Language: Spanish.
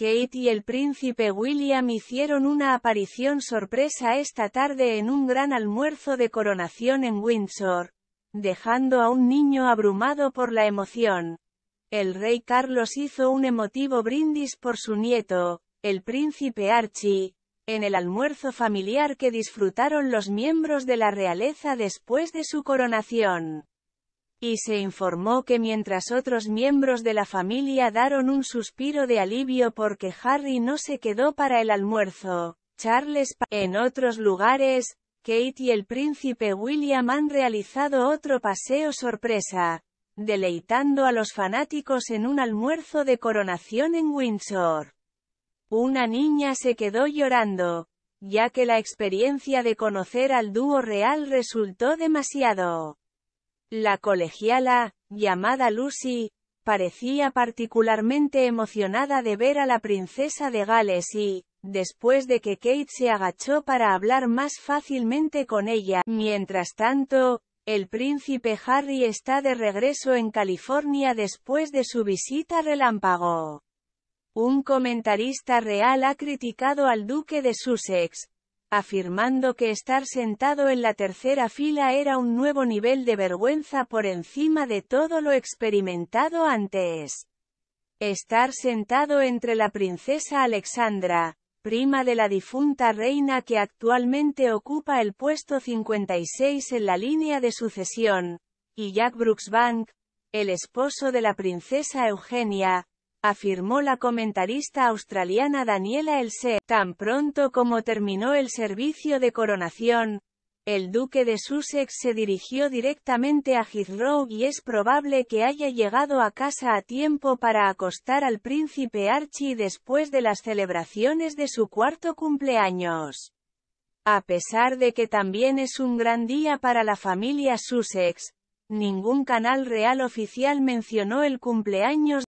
Kate y el príncipe William hicieron una aparición sorpresa esta tarde en un gran almuerzo de coronación en Windsor, dejando a un niño abrumado por la emoción. El rey Carlos hizo un emotivo brindis por su nieto, el príncipe Archie, en el almuerzo familiar que disfrutaron los miembros de la realeza después de su coronación y se informó que mientras otros miembros de la familia daron un suspiro de alivio porque Harry no se quedó para el almuerzo, Charles en otros lugares, Kate y el príncipe William han realizado otro paseo sorpresa, deleitando a los fanáticos en un almuerzo de coronación en Windsor. Una niña se quedó llorando, ya que la experiencia de conocer al dúo real resultó demasiado la colegiala, llamada Lucy, parecía particularmente emocionada de ver a la princesa de Gales y, después de que Kate se agachó para hablar más fácilmente con ella, mientras tanto, el príncipe Harry está de regreso en California después de su visita relámpago. Un comentarista real ha criticado al duque de Sussex, afirmando que estar sentado en la tercera fila era un nuevo nivel de vergüenza por encima de todo lo experimentado antes. Estar sentado entre la princesa Alexandra, prima de la difunta reina que actualmente ocupa el puesto 56 en la línea de sucesión, y Jack Brooksbank, el esposo de la princesa Eugenia, afirmó la comentarista australiana Daniela Else. Tan pronto como terminó el servicio de coronación, el duque de Sussex se dirigió directamente a Heathrow y es probable que haya llegado a casa a tiempo para acostar al príncipe Archie después de las celebraciones de su cuarto cumpleaños. A pesar de que también es un gran día para la familia Sussex, ningún canal real oficial mencionó el cumpleaños